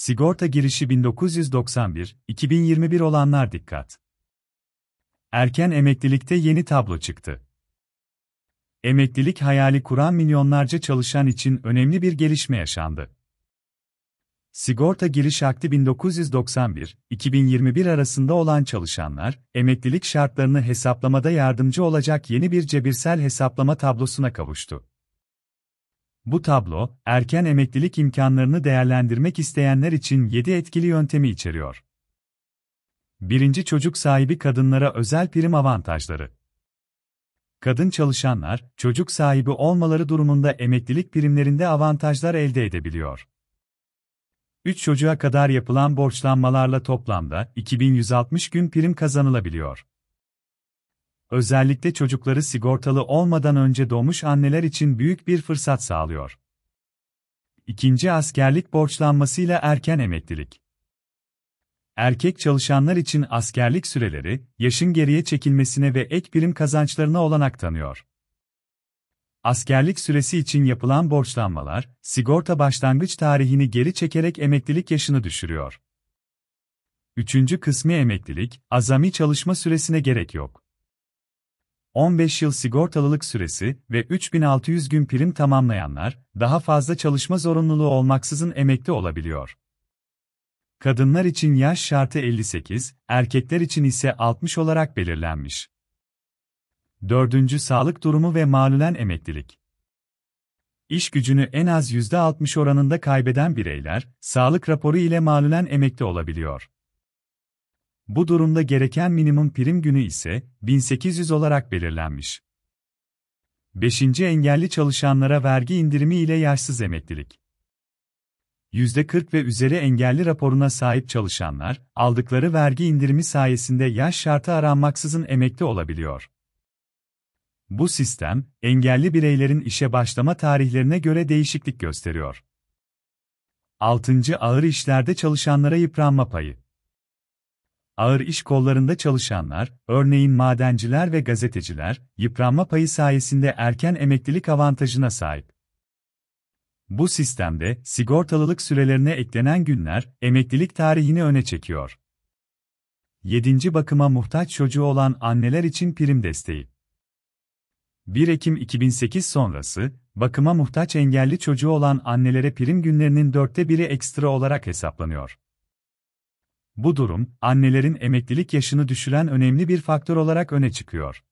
Sigorta girişi 1991, 2021 olanlar dikkat. Erken emeklilikte yeni tablo çıktı. Emeklilik hayali kuran milyonlarca çalışan için önemli bir gelişme yaşandı. Sigorta Giriş Akti 1991, 2021 arasında olan çalışanlar, emeklilik şartlarını hesaplamada yardımcı olacak yeni bir cebirsel hesaplama tablosuna kavuştu. Bu tablo, erken emeklilik imkanlarını değerlendirmek isteyenler için 7 etkili yöntemi içeriyor. 1. Çocuk sahibi kadınlara özel prim avantajları. Kadın çalışanlar, çocuk sahibi olmaları durumunda emeklilik primlerinde avantajlar elde edebiliyor. 3 çocuğa kadar yapılan borçlanmalarla toplamda 2160 gün prim kazanılabiliyor özellikle çocukları sigortalı olmadan önce doğmuş anneler için büyük bir fırsat sağlıyor. İkinci askerlik borçlanmasıyla erken emeklilik. Erkek çalışanlar için askerlik süreleri, yaşın geriye çekilmesine ve ek birim kazançlarına olanak tanıyor. Askerlik süresi için yapılan borçlanmalar, sigorta başlangıç tarihini geri çekerek emeklilik yaşını düşürüyor. Üçüncü kısmi emeklilik, azami çalışma süresine gerek yok. 15 yıl sigortalılık süresi ve 3600 gün prim tamamlayanlar, daha fazla çalışma zorunluluğu olmaksızın emekli olabiliyor. Kadınlar için yaş şartı 58, erkekler için ise 60 olarak belirlenmiş. 4. Sağlık durumu ve malulen emeklilik. İş gücünü en az %60 oranında kaybeden bireyler, sağlık raporu ile malulen emekli olabiliyor. Bu durumda gereken minimum prim günü ise 1800 olarak belirlenmiş. 5. Engelli çalışanlara vergi indirimi ile yaşsız emeklilik. %40 ve üzeri engelli raporuna sahip çalışanlar, aldıkları vergi indirimi sayesinde yaş şartı aranmaksızın emekli olabiliyor. Bu sistem, engelli bireylerin işe başlama tarihlerine göre değişiklik gösteriyor. 6. Ağır işlerde çalışanlara yıpranma payı ağır iş kollarında çalışanlar, örneğin madenciler ve gazeteciler, yıpranma payı sayesinde erken emeklilik avantajına sahip. Bu sistemde sigortalılık sürelerine eklenen günler emeklilik tarihini öne çekiyor. 7. bakıma muhtaç çocuğu olan anneler için prim desteği. 1 Ekim 2008 sonrası, bakıma muhtaç engelli çocuğu olan annelere prim günlerinin dörtte biri ekstra olarak hesaplanıyor. Bu durum, annelerin emeklilik yaşını düşüren önemli bir faktör olarak öne çıkıyor.